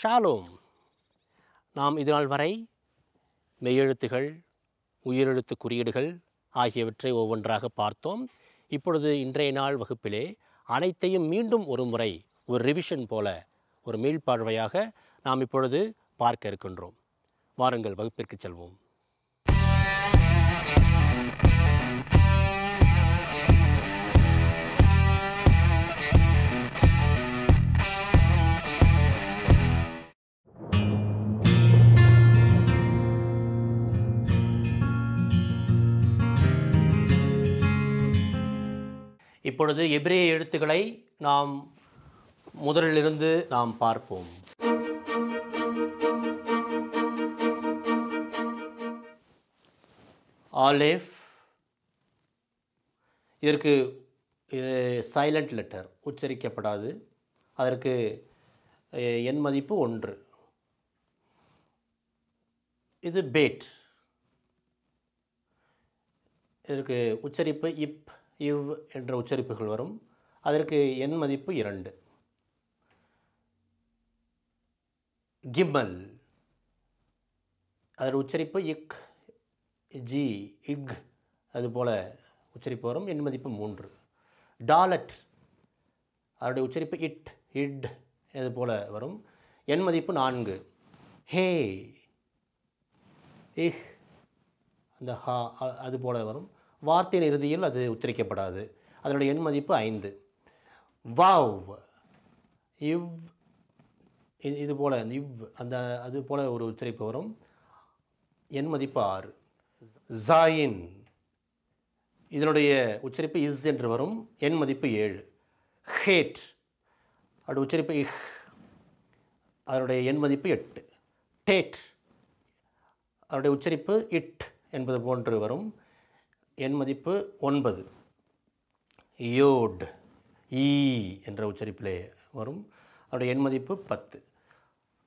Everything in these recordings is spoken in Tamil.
ஷாலோம் நாம் இதுநாள் வரை மெய்யெழுத்துகள் உயிரெழுத்து குறியீடுகள் ஆகியவற்றை ஒவ்வொன்றாக பார்த்தோம் இப்பொழுது இன்றைய நாள் வகுப்பிலே அனைத்தையும் மீண்டும் ஒரு முறை ஒரு ரிவிஷன் போல ஒரு மீள்பார்வையாக நாம் இப்பொழுது பார்க்க இருக்கின்றோம் வாருங்கள் வகுப்பிற்கு செல்வோம் இப்பொழுது எபிரேய எழுத்துக்களை நாம் முதலிலிருந்து நாம் பார்ப்போம் ஆலேஃப் இதற்கு சைலண்ட் லெட்டர் உச்சரிக்கப்படாது அதற்கு என் மதிப்பு ஒன்று இது பேட் இதற்கு உச்சரிப்பு இப் இவ் என்ற உச்சரிப்புகள் வரும் அதற்கு எண் மதிப்பு இரண்டு கிமல் அதன் உச்சரிப்பு இக் ஜி இக் அதுபோல் உச்சரிப்பு வரும் எண் மதிப்பு மூன்று டாலட் அதனுடைய உச்சரிப்பு இட் இட் அது போல் வரும் எண் மதிப்பு நான்கு ஹே இஹ் அந்த ஹா அது போல் வரும் வார்த்தையின் இறுதியில் அது உச்சரிக்கப்படாது அதனுடைய எண் மதிப்பு ஐந்து வாவ் இவ் இது இது போல் இவ் அந்த அது போல் ஒரு உச்சரிப்பு வரும் எண் மதிப்பு ஆறு ஜாயின் இதனுடைய உச்சரிப்பு இஸ் என்று வரும் எண் மதிப்பு ஏழு ஹேட் அது உச்சரிப்பு இஹ் அதனுடைய எண் மதிப்பு எட்டு டேட் அதனுடைய உச்சரிப்பு இட் என்பது போன்று வரும் என் மதிப்பு ஒன்பது யோட் ஈ என்ற உச்சரிப்பிலே வரும் அதோடய எண் மதிப்பு பத்து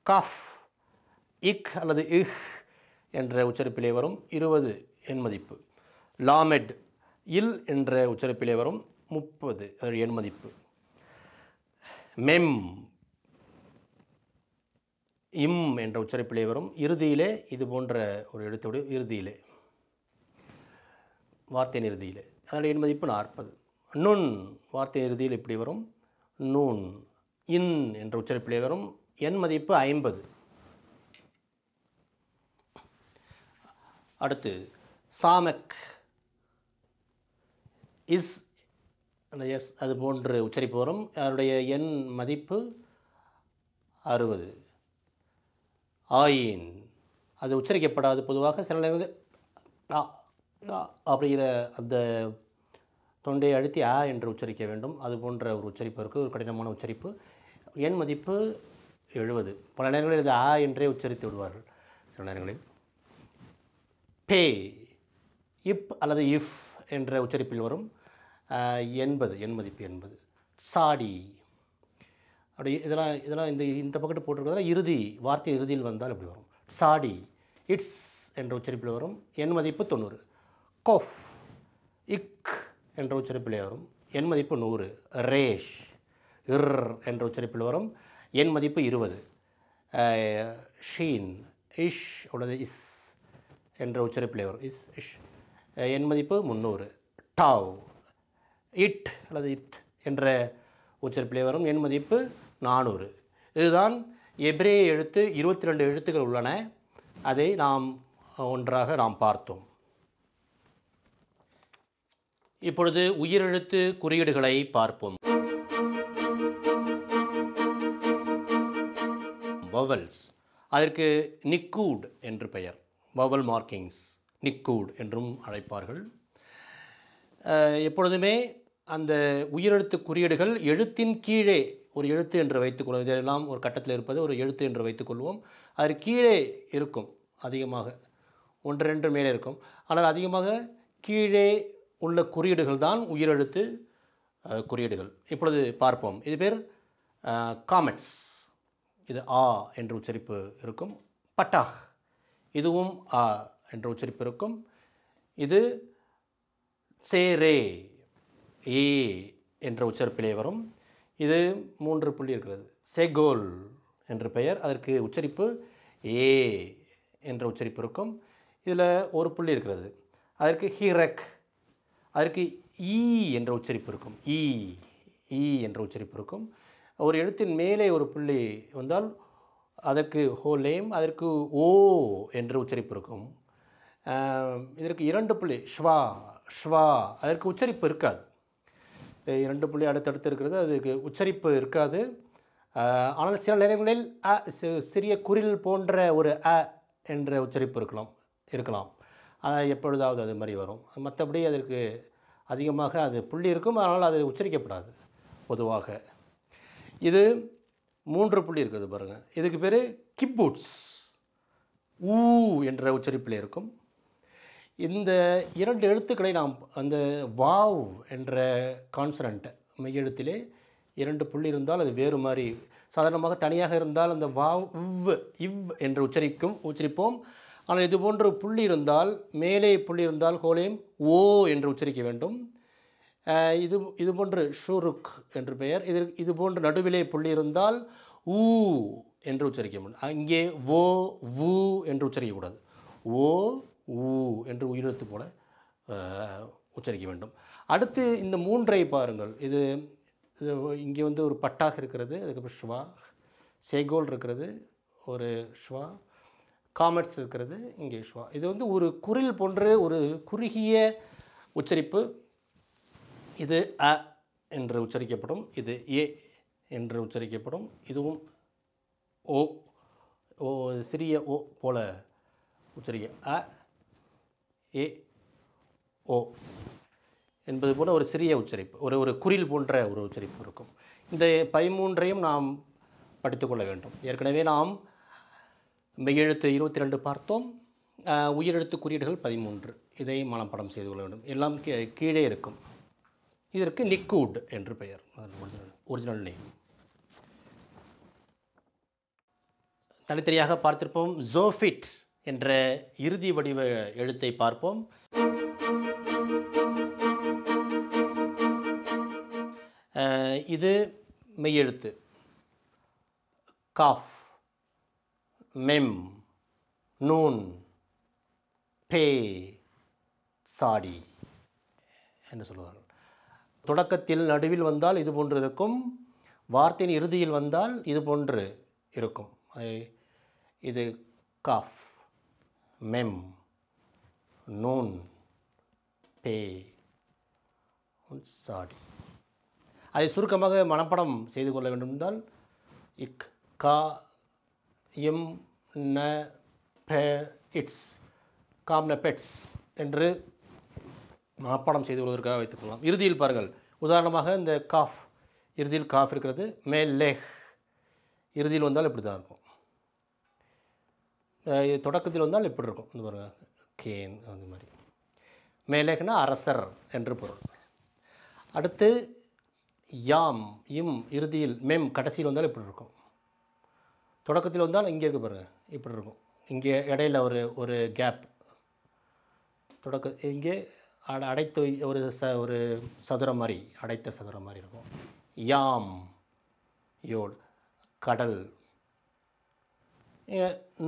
காஃப் இக் அல்லது இஹ் என்ற உச்சரிப்பிலே வரும் இருபது எண் மதிப்பு லாமெட் இல் என்ற உச்சரிப்பிலே வரும் முப்பது அதோடைய எண் மதிப்பு மெம் இம் என்ற உச்சரிப்பிலே வரும் இறுதியிலே இது போன்ற ஒரு எழுத்துடைய இறுதியிலே வார்த்தை நிறுதியில் அதனுடைய என்பது மதிப்பு நாற்பது நுண் வார்த்தை இறுதியில் இப்படி வரும் நூன் இன் என்ற உச்சரிப்பிலே வரும் என் மதிப்பு ஐம்பது அடுத்து சாமக் இஸ் அந்த எஸ் அது போன்று உச்சரிப்பு வரும் அதனுடைய எண் மதிப்பு அறுபது ஆயின் அது உச்சரிக்கப்படாது பொதுவாக சில நேரங்களில் அப்படிங்கிற அந்த தொண்டையை அழுத்தி ஆ என்று உச்சரிக்க வேண்டும் அது போன்ற ஒரு உச்சரிப்பு இருக்குது ஒரு கடினமான உச்சரிப்பு எண் மதிப்பு எழுபது பல நேரங்களில் இது ஆ என்றே உச்சரித்து விடுவார்கள் சில நேரங்களில் பே இப் அல்லது இஃப் என்ற உச்சரிப்பில் வரும் எண்பது எண் மதிப்பு எண்பது சாடி அப்படி இதெல்லாம் இதெல்லாம் இந்த இந்த பக்கத்து போட்டிருக்கிறதுல இறுதி வார்த்தை இறுதியில் வந்தால் இப்படி வரும் சாடி இட்ஸ் என்ற உச்சரிப்பில் வரும் எண் மதிப்பு தொண்ணூறு கோஃப் இக் என்ற உச்சரிப்பிலே வரும் என் மதிப்பு நூறு ரேஷ் இர் என்ற உச்சரிப்பில் வரும் என் மதிப்பு இருபது ஷீன் இஷ் உள்ளது இஸ் என்ற உச்சரிப்பிலே வரும் இஸ் இஷ் என் மதிப்பு முந்நூறு டாவ் இட் அல்லது இத் என்ற உச்சரிப்பிலே வரும் என் மதிப்பு நானூறு இதுதான் எப்ரே எழுத்து இருபத்தி ரெண்டு எழுத்துக்கள் உள்ளன அதை நாம் ஒன்றாக நாம் பார்த்தோம் இப்பொழுது உயிரெழுத்து குறியீடுகளை பார்ப்போம் வவல்ஸ் அதற்கு நிக்கூட் என்று பெயர் வவல் மார்க்கிங்ஸ் நிக்கூட் என்றும் அழைப்பார்கள் எப்பொழுதுமே அந்த உயிரெழுத்து குறியீடுகள் எழுத்தின் கீழே ஒரு எழுத்து என்று வைத்துக்கொள்வோம் இதெல்லாம் ஒரு கட்டத்தில் இருப்பது ஒரு எழுத்து என்று வைத்துக்கொள்வோம் அது கீழே இருக்கும் அதிகமாக ஒன்று ரெண்டு மேலே இருக்கும் ஆனால் அதிகமாக கீழே உள்ள குறியீடுகள் தான் உயிரெழுத்து குறியீடுகள் இப்பொழுது பார்ப்போம் இது பேர் காமெட்ஸ் இது ஆ என்ற உச்சரிப்பு இருக்கும் பட்டாக் இதுவும் ஆ என்ற உச்சரிப்பு இருக்கும் இது சே ரே ஏ என்ற உச்சரிப்பிலே வரும் இது மூன்று புள்ளி இருக்கிறது செகோல் என்ற பெயர் அதற்கு உச்சரிப்பு ஏ என்ற உச்சரிப்பு இருக்கும் இதில் ஒரு புள்ளி இருக்கிறது அதற்கு ஹீரக் அதற்கு ஈ என்ற உச்சரிப்பு இருக்கும் ஈ ஈ என்ற உச்சரிப்பு இருக்கும் ஒரு எழுத்தின் மேலே ஒரு புள்ளி வந்தால் அதற்கு ஹோ லேம் அதற்கு ஓ என்ற உச்சரிப்பு இருக்கும் இதற்கு இரண்டு புள்ளி ஷ்வா ஷ்வா அதற்கு உச்சரிப்பு இருக்காது இரண்டு புள்ளி அடுத்தடுத்து இருக்கிறது அதுக்கு உச்சரிப்பு இருக்காது ஆனால் சில நேரங்களில் அ சிறிய குரில் போன்ற ஒரு அ என்ற உச்சரிப்பு இருக்கலாம் இருக்கலாம் எப்பொழுதாவது அது மாதிரி வரும் மற்றபடி அதற்கு அதிகமாக அது புள்ளி இருக்கும் அதனால் அது உச்சரிக்கப்படாது பொதுவாக இது மூன்று புள்ளி இருக்குது பாருங்கள் இதுக்கு பேர் கிப்பூட்ஸ் ஊ என்ற உச்சரிப்பில் இருக்கும் இந்த இரண்டு எழுத்துக்களை நாம் அந்த வாவ் என்ற மெய் எழுத்திலே இரண்டு புள்ளி இருந்தால் அது வேறு மாதிரி சாதாரணமாக தனியாக இருந்தால் அந்த வாவ் இவ் இவ் என்று உச்சரிக்கும் உச்சரிப்போம் ஆனால் இது போன்ற புள்ளி இருந்தால் மேலே புள்ளி இருந்தால் ஹோலேம் ஓ என்று உச்சரிக்க வேண்டும் இது இது போன்று ஷூருக் என்று பெயர் இது இது போன்று நடுவிலே புள்ளி இருந்தால் ஊ என்று உச்சரிக்க வேண்டும் அங்கே ஓ ஊ என்று உச்சரிக்கக்கூடாது ஓ ஊ என்று உயிரெழுத்து போல உச்சரிக்க வேண்டும் அடுத்து இந்த மூன்றை பாருங்கள் இது இது இங்கே வந்து ஒரு பட்டாக இருக்கிறது அதுக்கப்புறம் ஷுவா செய்கோல் இருக்கிறது ஒரு ஷுவா காமெட்ஸ் இருக்கிறது இங்கிலீஷ்வா இது வந்து ஒரு குரில் போன்ற ஒரு குறுகிய உச்சரிப்பு இது அ என்று உச்சரிக்கப்படும் இது ஏ என்று உச்சரிக்கப்படும் இதுவும் ஓ ஓ சிறிய ஓ போல உச்சரிக்க அ ஏ ஓ என்பது போல் ஒரு சிறிய உச்சரிப்பு ஒரு ஒரு குரில் போன்ற ஒரு உச்சரிப்பு இருக்கும் இந்த பதிமூன்றையும் நாம் படித்துக்கொள்ள வேண்டும் ஏற்கனவே நாம் மெய்யெழுத்து இருபத்தி ரெண்டு பார்த்தோம் உயிரெழுத்து குறியீடுகள் பதிமூன்று இதை மனப்படம் செய்து கொள்ள வேண்டும் எல்லாம் கீழே இருக்கும் இதற்கு நிக்கூட் என்று பெயர் ஒரிஜினல் நேம் தனித்தனியாக பார்த்திருப்போம் ஜோஃபிட் என்ற இறுதி வடிவ எழுத்தை பார்ப்போம் இது மெய்யெழுத்து காஃப் மெம் நூன் பே சாடி என்று சொல்லுவார்கள் தொடக்கத்தில் நடுவில் வந்தால் இது போன்று இருக்கும் வார்த்தையின் இறுதியில் வந்தால் இது போன்று இருக்கும் இது காஃப் மெம் நூன் பே சாடி அதை சுருக்கமாக மனப்படம் செய்து கொள்ள வேண்டும் என்றால் இக் கா எம் ந பெ இட்ஸ் காம்னபெட்ஸ் என்று மனப்பாடம் செய்து கொள்வதற்காக வைத்துக்கொள்ளலாம் இறுதியில் பாருங்கள் உதாரணமாக இந்த காஃப் இறுதியில் காஃப் இருக்கிறது மே லேஹ் இறுதியில் வந்தால் இப்படி தான் இருக்கும் தொடக்கத்தில் வந்தால் இப்படி இருக்கும் இந்த பாருங்கள் கேன் அந்த மாதிரி மேலேக்னா அரசர் என்று பொருள் அடுத்து யாம் இம் இறுதியில் மெம் கடைசியில் வந்தால் இப்படி இருக்கும் தொடக்கத்தில் வந்தால் இங்கே இருக்க பாருங்கள் இப்படி இருக்கும் இங்கே இடையில ஒரு ஒரு கேப் தொடக்க இங்கே அடைத்து ஒரு ச ஒரு சதுரம் மாதிரி அடைத்த சதுரம் மாதிரி இருக்கும் யாம் யோடு கடல்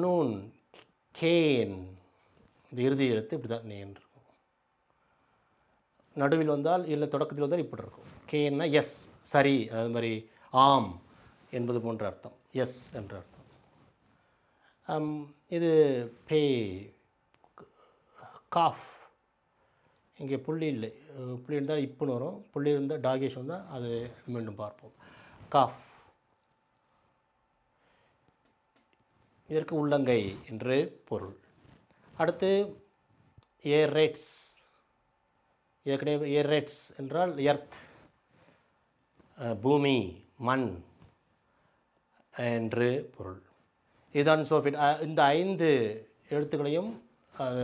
நூன் கேன் இந்த இறுதி எழுத்து இப்படி தான் நேன் இருக்கும் நடுவில் வந்தால் இல்லை தொடக்கத்தில் வந்தால் இப்படி இருக்கும் கேன்னா எஸ் சரி அது மாதிரி ஆம் என்பது போன்ற அர்த்தம் எஸ் என்ற அர்த்தம் Um, இது பேய் காஃப் இங்கே புள்ளி இல்லை புள்ளி இருந்தால் இப்புன்னு வரும் புள்ளி இருந்தால் டாகேஷ் வந்தால் அது மீண்டும் பார்ப்போம் காஃப் இதற்கு உள்ளங்கை என்று பொருள் அடுத்து ஏர் ரேட்ஸ் ஏற்கனவே ஏர் ரேட்ஸ் என்றால் எர்த் பூமி மண் என்று பொருள் இதான் சோஃபிட் இந்த ஐந்து எழுத்துக்களையும்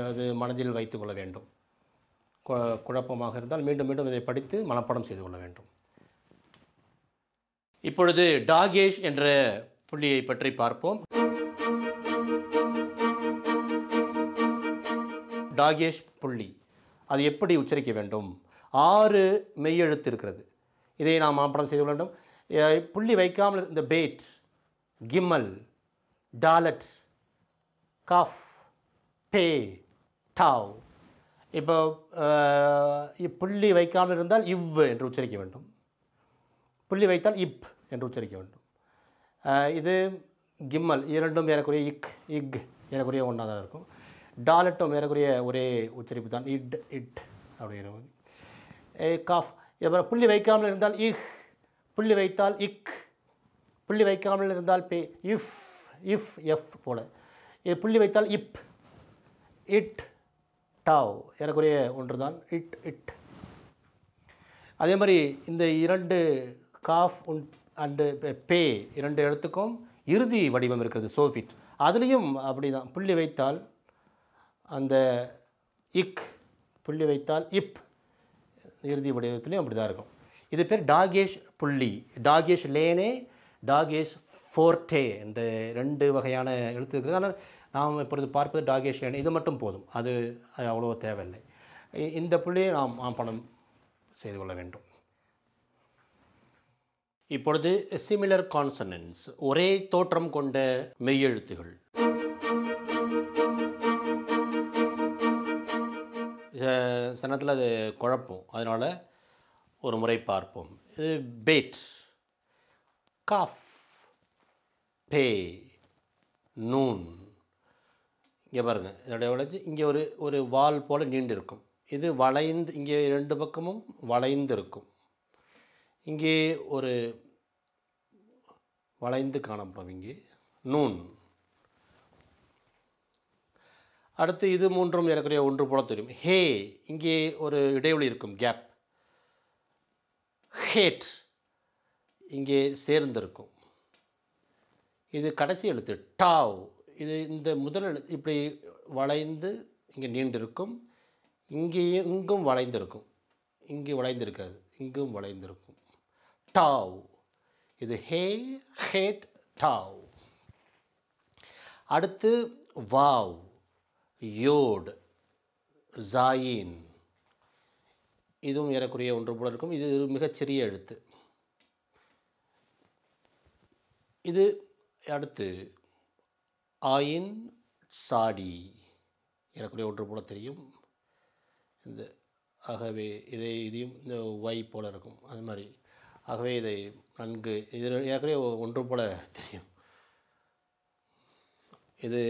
அது மனதில் வைத்துக்கொள்ள வேண்டும் குழப்பமாக இருந்தால் மீண்டும் மீண்டும் இதை படித்து மனப்பாடம் செய்து கொள்ள வேண்டும் இப்பொழுது டாகேஷ் என்ற புள்ளியை பற்றி பார்ப்போம் டாகேஷ் புள்ளி அது எப்படி உச்சரிக்க வேண்டும் ஆறு மெய்யெழுத்து இருக்கிறது இதை நாம் மனப்பாடம் செய்து கொள்ள வேண்டும் புள்ளி வைக்காமல் இந்த பேட் கிம்மல் டாலட் காஃப் பே டாவ் இப்போ புள்ளி வைக்காமல் இருந்தால் இவ் என்று உச்சரிக்க வேண்டும் புள்ளி வைத்தால் இப் என்று உச்சரிக்க வேண்டும் இது கிம்மல் இரண்டும் ஏறக்குரிய இக் இக் ஏறக்குரிய ஒன்றா தான் இருக்கும் டாலட்டும் ஏறக்குரிய ஒரே உச்சரிப்பு தான் இட் இட் அப்படிங்கிறது காஃப் அப்புறம் புள்ளி வைக்காமல் இருந்தால் இஹ் புள்ளி வைத்தால் இக் புள்ளி வைக்காமல் இருந்தால் பே இஃப் இஃப் எஃப் போல் புள்ளி வைத்தால் இப் இட் டாவ் எனக்குரிய ஒன்று தான் இட் இட் அதே மாதிரி இந்த இரண்டு காஃப் உன் அண்டு பே இரண்டு எழுத்துக்கும் இறுதி வடிவம் இருக்கிறது சோஃபிட் அதுலேயும் அப்படி தான் புள்ளி வைத்தால் அந்த இக் புள்ளி வைத்தால் இப் இறுதி வடிவத்துலேயும் அப்படி தான் இருக்கும் இது பேர் டாகேஷ் புள்ளி டாகேஷ் லேனே டாகேஷ் ஃபோர்டே என்று ரெண்டு வகையான எழுத்து இருக்குது ஆனால் நாம் இப்பொழுது பார்ப்பது டாகேஷியன் இது மட்டும் போதும் அது அவ்வளோ தேவையில்லை இந்த புள்ளியை நாம் ஆப்பணம் செய்து கொள்ள வேண்டும் இப்பொழுது சிமிலர் கான்சனன்ஸ் ஒரே தோற்றம் கொண்ட மெய்யெழுத்துகள் சனத்தில் அது குழப்பம் அதனால் ஒரு முறை பார்ப்போம் இது பேட் காஃப் பே நூன் இங்கே பாருங்கள் இதோடைய வளைஞ்சு இங்கே ஒரு ஒரு வால் போல் நீண்டிருக்கும் இது வளைந்து இங்கே ரெண்டு பக்கமும் வளைந்து இருக்கும் இங்கே ஒரு வளைந்து காணப்படும் இங்கே நூன் அடுத்து இது மூன்றும் ஏறக்குறைய ஒன்று போல தெரியும் ஹே இங்கே ஒரு இடைவெளி இருக்கும் கேப் ஹேட் இங்கே சேர்ந்திருக்கும் இது கடைசி எழுத்து டாவ் இது இந்த முதல் எழுத்து இப்படி வளைந்து இங்கே நீண்டிருக்கும் இங்கேயும் இங்கும் வளைந்திருக்கும் இங்கே வளைந்திருக்காது இங்கும் வளைந்திருக்கும் டாவ் இது ஹே ஹேட் டாவ் அடுத்து வாவ் யோடு ஜாயின் இதுவும் ஏறக்குறைய ஒன்று போல இருக்கும் இது மிகச்சிறிய எழுத்து இது அடுத்து ஆயின் சாடி எனக்குரிய ஒன்று போல தெரியும் இந்த ஆகவே இதை இதையும் இந்த ஒய் போல் இருக்கும் அது மாதிரி ஆகவே இதை நன்கு இது ஏற்கனவே ஒன்று போல தெரியும் இது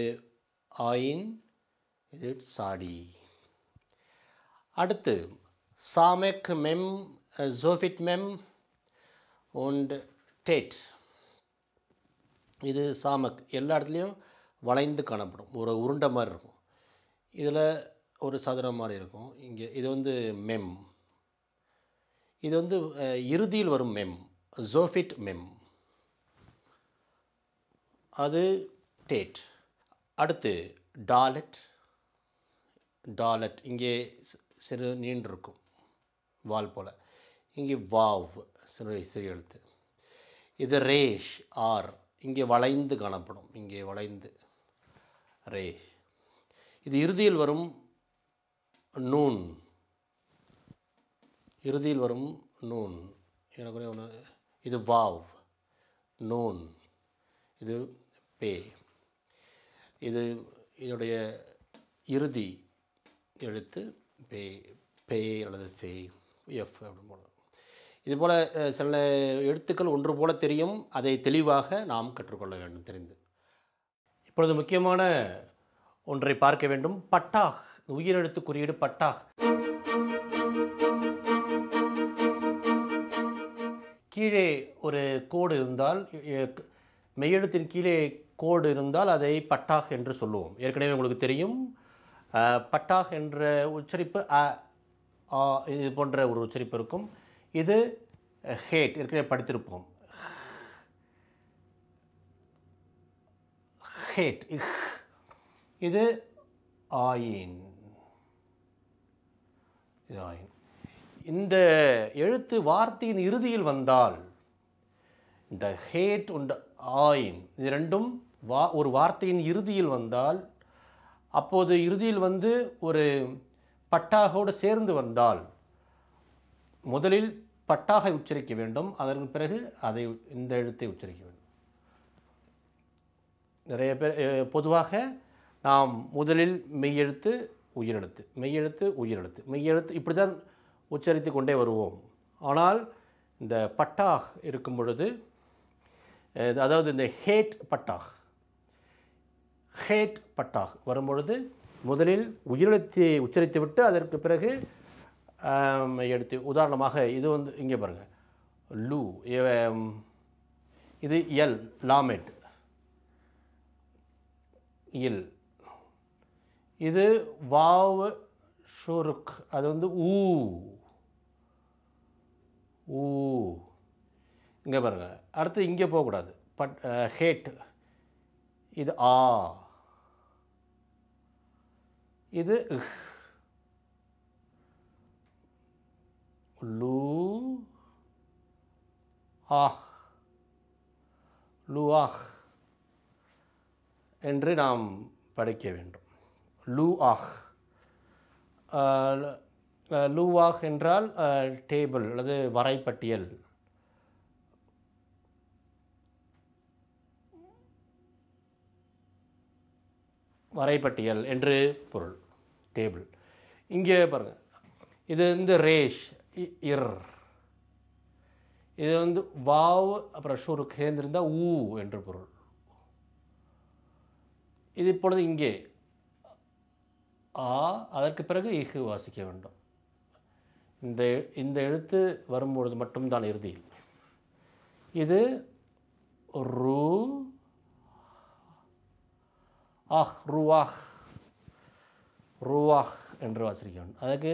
ஆயின் இது சாடி அடுத்து சாமெக் மெம் ஜோஃபிட் மெம் ஒண்ட் டேட் இது சாமக் எல்லா இடத்துலையும் வளைந்து காணப்படும் ஒரு உருண்டை மாதிரி இருக்கும் இதில் ஒரு சதுரம் மாதிரி இருக்கும் இங்கே இது வந்து மெம் இது வந்து இறுதியில் வரும் மெம் ஜோஃபிட் மெம் அது டேட் அடுத்து டாலட் டாலட் இங்கே சிறு நீண்டிருக்கும் வால் போல் இங்கே வாவ் சிறு சிறு எழுத்து இது ரேஷ் ஆர் இங்கே வளைந்து காணப்படும் இங்கே வளைந்து ரே இது இறுதியில் வரும் நூன் இறுதியில் வரும் நூன் எனக்கு ஒன்று இது வாவ் நூன் இது பே இது இதனுடைய இறுதி எழுத்து பே பே அல்லது ஃபே எஃப் அப்படின்னு போடலாம் இதுபோல் சில எழுத்துக்கள் ஒன்று போல தெரியும் அதை தெளிவாக நாம் கற்றுக்கொள்ள வேண்டும் தெரிந்து இப்பொழுது முக்கியமான ஒன்றை பார்க்க வேண்டும் பட்டாக் உயிரெழுத்து குறியீடு பட்டாக் கீழே ஒரு கோடு இருந்தால் மெய்யெழுத்தின் கீழே கோடு இருந்தால் அதை பட்டாக் என்று சொல்லுவோம் ஏற்கனவே உங்களுக்கு தெரியும் பட்டாக் என்ற உச்சரிப்பு அ இது போன்ற ஒரு உச்சரிப்பு இருக்கும் இது ஹேட் ஏற்கனவே படித்திருப்போம் ஹேட் இஹ் இது ஆயின் இது ஆயின் இந்த எழுத்து வார்த்தையின் இறுதியில் வந்தால் இந்த ஹேட் உண்டு ஆயின் இது ரெண்டும் வா ஒரு வார்த்தையின் இறுதியில் வந்தால் அப்போது இறுதியில் வந்து ஒரு பட்டாகோடு சேர்ந்து வந்தால் முதலில் பட்டாக உச்சரிக்க வேண்டும் அதற்கு பிறகு அதை இந்த எழுத்தை உச்சரிக்க வேண்டும் நிறைய பேர் பொதுவாக நாம் முதலில் மெய்யெழுத்து உயிரெழுத்து மெய்யெழுத்து உயிரெழுத்து மெய்யெழுத்து இப்படி தான் உச்சரித்து கொண்டே வருவோம் ஆனால் இந்த பட்டாக் இருக்கும் பொழுது அதாவது இந்த ஹேட் பட்டாக் ஹேட் பட்டாக் வரும்பொழுது முதலில் உயிரெழுத்தை உச்சரித்துவிட்டு அதற்கு பிறகு எடுத்து உதாரணமாக இது வந்து இங்கே பாருங்கள் லூ இது எல் லாமெட் இல் இது வாவ் ஷுருக் அது வந்து ஊ ஊ இங்கே பாருங்கள் அடுத்து இங்கே போகக்கூடாது பட் ஹேட் இது ஆ இது லூ ஆஹ் ஆஹ் என்று நாம் படிக்க வேண்டும் லூஆஹ் ஆஹ் என்றால் டேபிள் அல்லது வரைபட்டியல் வரைபட்டியல் என்று பொருள் டேபிள் இங்கே பாருங்கள் இது வந்து ரேஷ் இர் இது வந்து வாவ் அப்புறம் ஷுருக்கு சேர்ந்திருந்தா ஊ என்று பொருள் இது இப்பொழுது இங்கே ஆ அதற்கு பிறகு இஹு வாசிக்க வேண்டும் இந்த இந்த எழுத்து வரும்பொழுது மட்டும்தான் இறுதியில் இது ரூ ஆஹ் ரூவாஹ் ரூவாஹ் என்று வாசிக்க வேண்டும் அதற்கு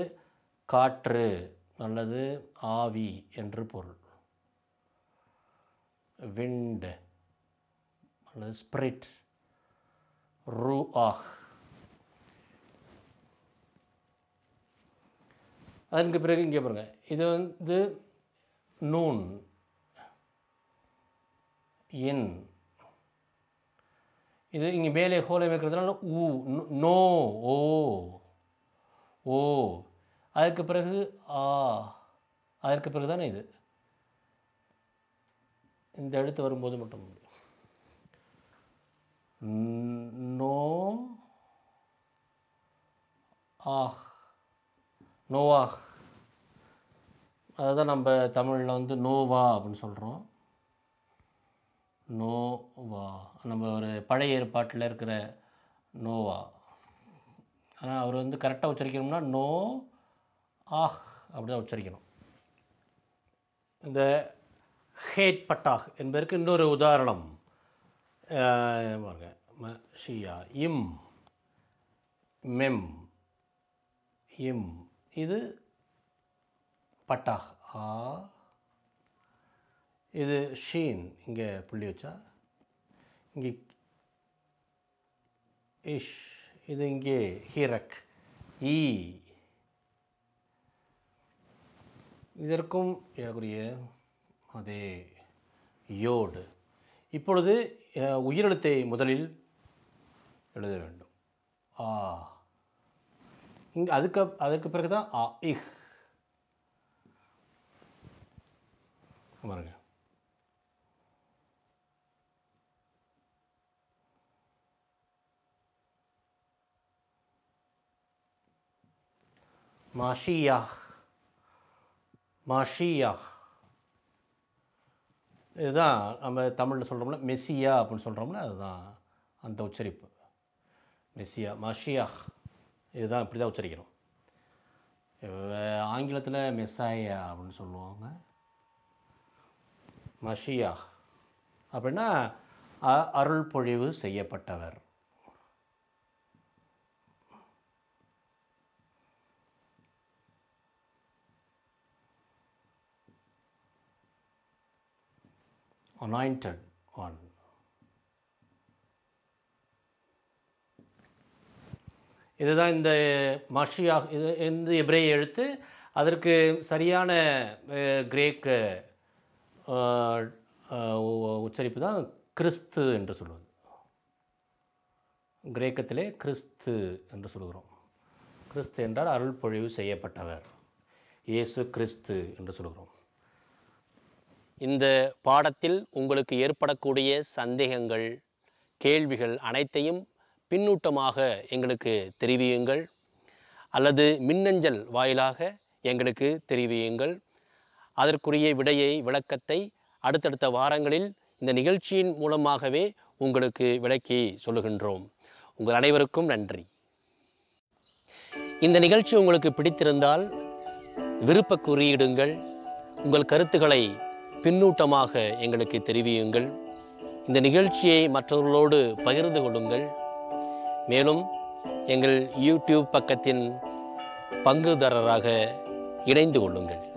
காற்று அல்லது ஆவி என்று பொருள் விண்டு அல்லது ஸ்பிரிட் ரூ ஆஹ் அதற்கு பிறகு இங்கே பாருங்கள் இது வந்து நூன் என் இது இங்கே மேலே ஹோலை வைக்கிறதுனால ஊ நோ ஓ ஓ அதற்கு பிறகு ஆ அதற்கு பிறகு தானே இது இந்த எழுத்து வரும்போது மட்டும் நோ ஆஹ் நோவாஹ் அதுதான் நம்ம தமிழில் வந்து நோவா அப்படின்னு சொல்கிறோம் நோவா நம்ம ஒரு பழைய ஏற்பாட்டில் இருக்கிற நோவா ஆனால் அவர் வந்து கரெக்டாக உச்சரிக்கணும்னா நோ ஆஹ் அப்படிதான் உச்சரிக்கணும் இந்த ஹேட் பட்டாக் என்பதற்கு இன்னொரு உதாரணம் பாருங்க ஷியா இம் மெம் இம் இது பட்டாக் ஆ இது ஷீன் இங்கே புள்ளி வச்சா இங்கே இஷ் இது இங்கே ஹீரக் ஈ இதற்கும் ஏறக்குரிய அதே யோடு இப்பொழுது உயிரெழுத்தை முதலில் எழுத வேண்டும் ஆ இங்கே அதுக்கு அதற்கு பிறகு தான் ஆ இஹ் பாருங்க மாஷியா இதுதான் நம்ம தமிழில் சொல்கிறோம்ல மெஸ்ஸியா அப்படின்னு சொல்கிறோம்ல அதுதான் அந்த உச்சரிப்பு மெஸ்ஸியா மஷியா இதுதான் இப்படி தான் உச்சரிக்கணும் ஆங்கிலத்தில் மெஸ்ஸாயா அப்படின்னு சொல்லுவாங்க மஷியா அப்படின்னா அருள் பொழிவு செய்யப்பட்டவர் anointed one. இதுதான் இந்த மஷியாக இது இந்த எப்ரே எழுத்து அதற்கு சரியான கிரேக்க உச்சரிப்பு தான் கிறிஸ்து என்று சொல்வது கிரேக்கத்திலே கிறிஸ்து என்று சொல்கிறோம் கிறிஸ்து என்றால் அருள் பொழிவு செய்யப்பட்டவர் இயேசு கிறிஸ்து என்று சொல்கிறோம் இந்த பாடத்தில் உங்களுக்கு ஏற்படக்கூடிய சந்தேகங்கள் கேள்விகள் அனைத்தையும் பின்னூட்டமாக எங்களுக்கு தெரிவியுங்கள் அல்லது மின்னஞ்சல் வாயிலாக எங்களுக்கு தெரிவியுங்கள் அதற்குரிய விடையை விளக்கத்தை அடுத்தடுத்த வாரங்களில் இந்த நிகழ்ச்சியின் மூலமாகவே உங்களுக்கு விளக்கி சொல்லுகின்றோம் உங்கள் அனைவருக்கும் நன்றி இந்த நிகழ்ச்சி உங்களுக்கு பிடித்திருந்தால் விருப்ப குறியிடுங்கள் உங்கள் கருத்துக்களை பின்னூட்டமாக எங்களுக்கு தெரிவியுங்கள் இந்த நிகழ்ச்சியை மற்றவர்களோடு பகிர்ந்து கொள்ளுங்கள் மேலும் எங்கள் யூடியூப் பக்கத்தின் பங்குதாரராக இணைந்து கொள்ளுங்கள்